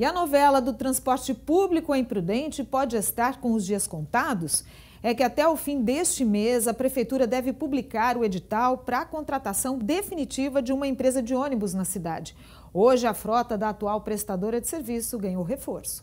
E a novela do transporte público é imprudente pode estar com os dias contados? É que até o fim deste mês, a Prefeitura deve publicar o edital para a contratação definitiva de uma empresa de ônibus na cidade. Hoje, a frota da atual prestadora de serviço ganhou reforço.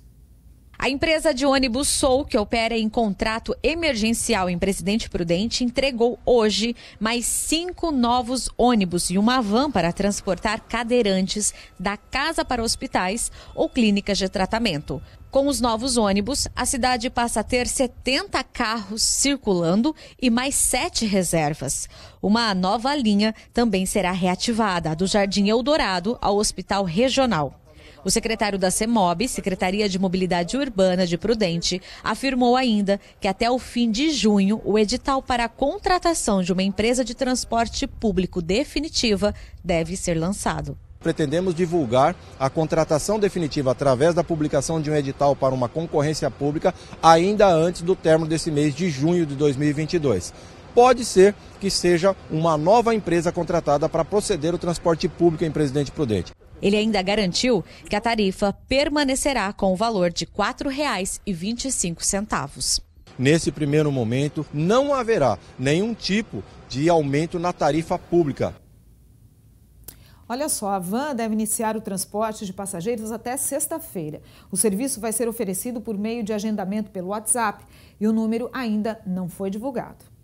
A empresa de ônibus Sou, que opera em contrato emergencial em Presidente Prudente, entregou hoje mais cinco novos ônibus e uma van para transportar cadeirantes da casa para hospitais ou clínicas de tratamento. Com os novos ônibus, a cidade passa a ter 70 carros circulando e mais sete reservas. Uma nova linha também será reativada, do Jardim Eldorado ao Hospital Regional. O secretário da CEMOB, Secretaria de Mobilidade Urbana de Prudente, afirmou ainda que até o fim de junho, o edital para a contratação de uma empresa de transporte público definitiva deve ser lançado pretendemos divulgar a contratação definitiva através da publicação de um edital para uma concorrência pública ainda antes do termo desse mês de junho de 2022. Pode ser que seja uma nova empresa contratada para proceder o transporte público em Presidente Prudente. Ele ainda garantiu que a tarifa permanecerá com o valor de R$ 4,25. Nesse primeiro momento, não haverá nenhum tipo de aumento na tarifa pública. Olha só, a van deve iniciar o transporte de passageiros até sexta-feira. O serviço vai ser oferecido por meio de agendamento pelo WhatsApp e o número ainda não foi divulgado.